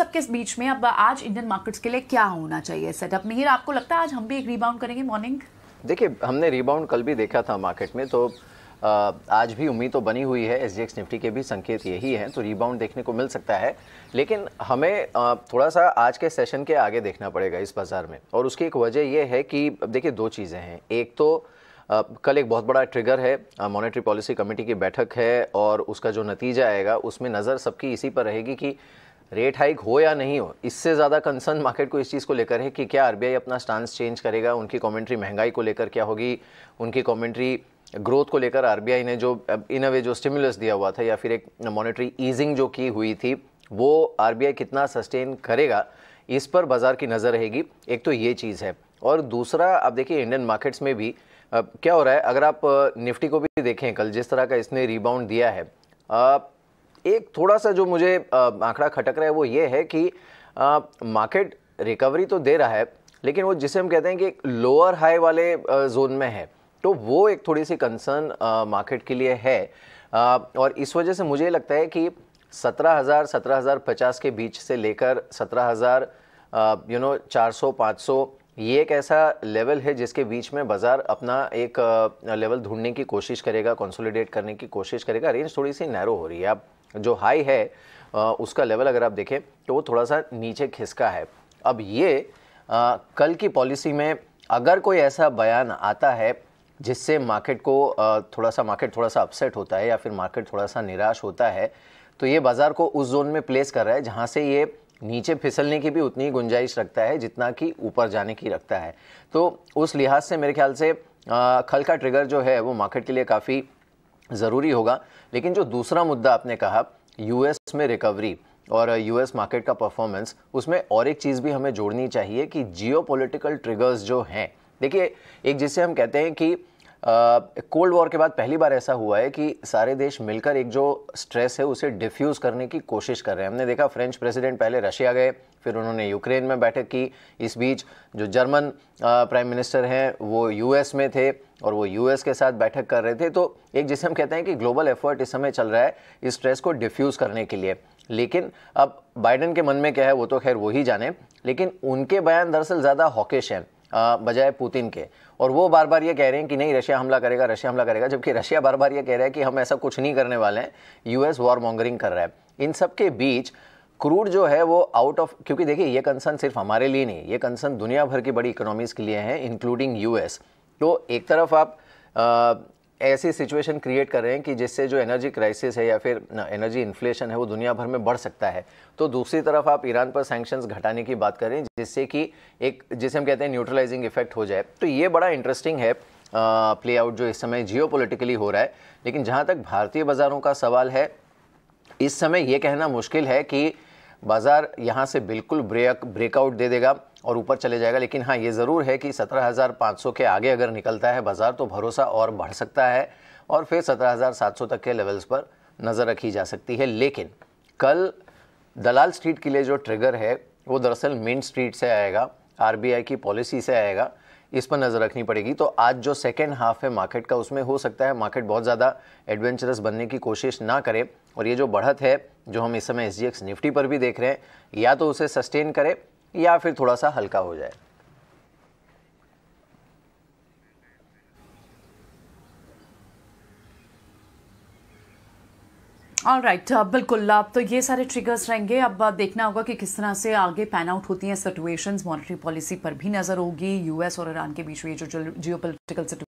सबके बीच में अब आज इंडियन मार्केट्स के लिए क्या होना चाहिए सेटअप मिहिर आपको लगता है आज हम भी एक रिबाउंड करेंगे मॉर्निंग देखिए हमने रिबाउंड कल भी देखा था मार्केट में तो आज भी उम्मीद तो बनी हुई है एस निफ्टी के भी संकेत यही हैं तो रिबाउंड देखने को मिल सकता है लेकिन हमें थोड़ा सा आज के सेशन के आगे देखना पड़ेगा इस बाज़ार में और उसकी एक वजह यह है कि देखिए दो चीज़ें हैं एक तो कल एक बहुत बड़ा ट्रिगर है मॉनेटरी पॉलिसी कमेटी की बैठक है और उसका जो नतीजा आएगा उसमें नज़र सबकी इसी पर रहेगी कि रेट हाइक हो या नहीं हो इससे ज़्यादा कंसर्न मार्केट को इस चीज़ को लेकर है कि क्या आर अपना स्टांस चेंज करेगा उनकी कॉमेंट्री महंगाई को लेकर क्या होगी उनकी कॉमेंट्री ग्रोथ को लेकर आर ने जो इन अ वे जो स्टिमुलस दिया हुआ था या फिर एक मॉनिटरी ईजिंग जो की हुई थी वो आर कितना सस्टेन करेगा इस पर बाज़ार की नज़र रहेगी एक तो ये चीज़ है और दूसरा आप देखिए इंडियन मार्केट्स में भी आ, क्या हो रहा है अगर आप निफ्टी को भी देखें कल जिस तरह का इसने रिबाउंड दिया है एक थोड़ा सा जो मुझे आंकड़ा खटक रहा है वो ये है कि मार्केट रिकवरी तो दे रहा है लेकिन वो जिसे हम कहते हैं कि एक लोअर हाई वाले जोन में है तो वो एक थोड़ी सी कंसर्न मार्केट के लिए है आ, और इस वजह से मुझे लगता है कि सत्रह हज़ार सत्रह हज़ार पचास के बीच से लेकर सत्रह हज़ार यू नो चार सौ पाँच सौ ये एक ऐसा लेवल है जिसके बीच में बाज़ार अपना एक लेवल ढूंढने की कोशिश करेगा कंसोलिडेट करने की कोशिश करेगा रेंज थोड़ी सी नैरो हो रही है आप जो हाई है उसका लेवल अगर आप देखें तो वो थोड़ा सा नीचे खिसका है अब ये आ, कल की पॉलिसी में अगर कोई ऐसा बयान आता है जिससे मार्केट को आ, थोड़ा सा मार्केट थोड़ा सा अपसेट होता है या फिर मार्केट थोड़ा सा निराश होता है तो ये बाज़ार को उस जोन में प्लेस कर रहा है जहाँ से ये नीचे फिसलने की भी उतनी गुंजाइश रखता है जितना कि ऊपर जाने की रखता है तो उस लिहाज से मेरे ख्याल से आ, खल का ट्रिगर जो है वो मार्केट के लिए काफ़ी ज़रूरी होगा लेकिन जो दूसरा मुद्दा आपने कहा यूएस में रिकवरी और यूएस मार्केट का परफॉर्मेंस उसमें और एक चीज़ भी हमें जोड़नी चाहिए कि जियो ट्रिगर्स जो हैं देखिए एक जिसे हम कहते हैं कि कोल्ड वॉर के बाद पहली बार ऐसा हुआ है कि सारे देश मिलकर एक जो स्ट्रेस है उसे डिफ्यूज़ करने की कोशिश कर रहे हैं हमने देखा फ्रेंच प्रेसिडेंट पहले रशिया गए फिर उन्होंने यूक्रेन में बैठक की इस बीच जो जर्मन प्राइम मिनिस्टर हैं वो यूएस में थे और वो यूएस के साथ बैठक कर रहे थे तो एक जिसे हम कहते हैं कि ग्लोबल एफर्ट इस समय चल रहा है इस स्ट्रेस को डिफ्यूज़ करने के लिए लेकिन अब बाइडन के मन में क्या है वो तो खैर वही जाने लेकिन उनके बयान दरअसल ज़्यादा हॉकिश हैं बजाय पुतिन के और वो बार बार ये कह रहे हैं कि नहीं रशिया हमला करेगा रशिया हमला करेगा जबकि रशिया बार बार ये कह रहा है कि हम ऐसा कुछ नहीं करने वाले हैं यूएस वॉर मॉन्गरिंग कर रहा है इन सब के बीच क्रूड जो है वो आउट ऑफ क्योंकि देखिए ये कंसर्न सिर्फ हमारे लिए नहीं ये कंसर्न दुनिया भर की बड़ी इकोनॉमीज़ के लिए हैं इंक्लूडिंग यूएस तो एक तरफ आप ऐसी सिचुएशन क्रिएट कर रहे हैं कि जिससे जो एनर्जी क्राइसिस है या फिर एनर्जी इन्फ्लेशन है वो दुनिया भर में बढ़ सकता है तो दूसरी तरफ आप ईरान पर सैंक्शंस घटाने की बात करें जिससे कि एक जिसे हम कहते हैं न्यूट्रलाइजिंग इफेक्ट हो जाए तो ये बड़ा इंटरेस्टिंग है प्ले आउट जो इस समय जियो हो रहा है लेकिन जहाँ तक भारतीय बाज़ारों का सवाल है इस समय ये कहना मुश्किल है कि बाज़ार यहाँ से बिल्कुल ब्रेक ब्रेकआउट दे देगा और ऊपर चले जाएगा लेकिन हाँ ये ज़रूर है कि 17,500 के आगे अगर निकलता है बाज़ार तो भरोसा और बढ़ सकता है और फिर 17,700 तक के लेवल्स पर नज़र रखी जा सकती है लेकिन कल दलाल स्ट्रीट के लिए जो ट्रिगर है वो दरअसल मेन स्ट्रीट से आएगा आई की पॉलिसी से आएगा इस पर नज़र रखनी पड़ेगी तो आज जो सेकेंड हाफ है मार्केट का उसमें हो सकता है मार्केट बहुत ज़्यादा एडवेंचरस बनने की कोशिश ना करे और ये जो बढ़त है जो हम इस समय एस निफ्टी पर भी देख रहे हैं या तो उसे सस्टेन करे या फिर थोड़ा सा हल्का हो जाए ऑल राइट right, uh, बिल्कुल अब तो ये सारे ट्रिगर्स रहेंगे अब uh, देखना होगा कि किस तरह से आगे पैन आउट होती हैं सिचुएशंस मॉनेटरी पॉलिसी पर भी नज़र होगी यूएस और ईरान के बीच में जो जियो पोलिटिकल